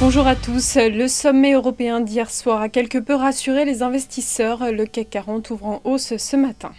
Bonjour à tous. Le sommet européen d'hier soir a quelque peu rassuré les investisseurs, le CAC 40 ouvre en hausse ce matin.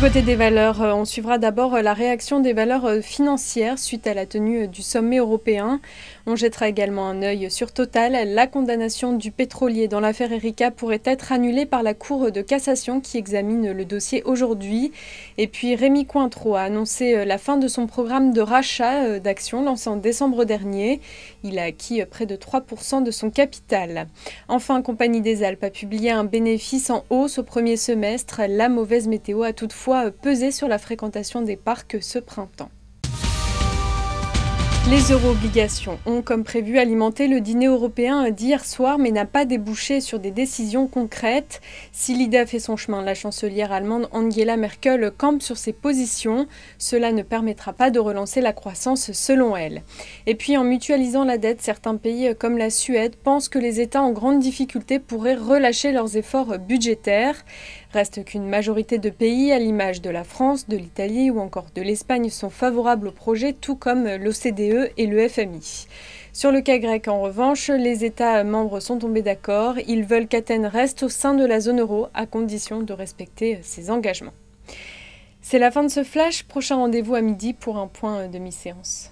côté des valeurs, euh, on suivra d'abord euh, la réaction des valeurs euh, financières suite à la tenue du sommet européen. On jettera également un œil sur Total. La condamnation du pétrolier dans l'affaire Erika pourrait être annulée par la Cour de cassation qui examine le dossier aujourd'hui. Et puis Rémi Cointreau a annoncé la fin de son programme de rachat d'actions lancé en décembre dernier. Il a acquis près de 3% de son capital. Enfin, Compagnie des Alpes a publié un bénéfice en hausse au premier semestre. La mauvaise météo a toutefois euh, peser sur la fréquentation des parcs ce printemps. Les euro-obligations ont, comme prévu, alimenté le dîner européen d'hier soir, mais n'a pas débouché sur des décisions concrètes. Si l'IDA fait son chemin, la chancelière allemande Angela Merkel campe sur ses positions. Cela ne permettra pas de relancer la croissance, selon elle. Et puis, en mutualisant la dette, certains pays, comme la Suède, pensent que les États en grande difficulté pourraient relâcher leurs efforts budgétaires. Reste qu'une majorité de pays, à l'image de la France, de l'Italie ou encore de l'Espagne, sont favorables au projet, tout comme l'OCDE E et le FMI. Sur le cas grec, en revanche, les États membres sont tombés d'accord. Ils veulent qu'Athènes reste au sein de la zone euro, à condition de respecter euh, ses engagements. C'est la fin de ce flash. Prochain rendez-vous à midi pour un point euh, demi-séance.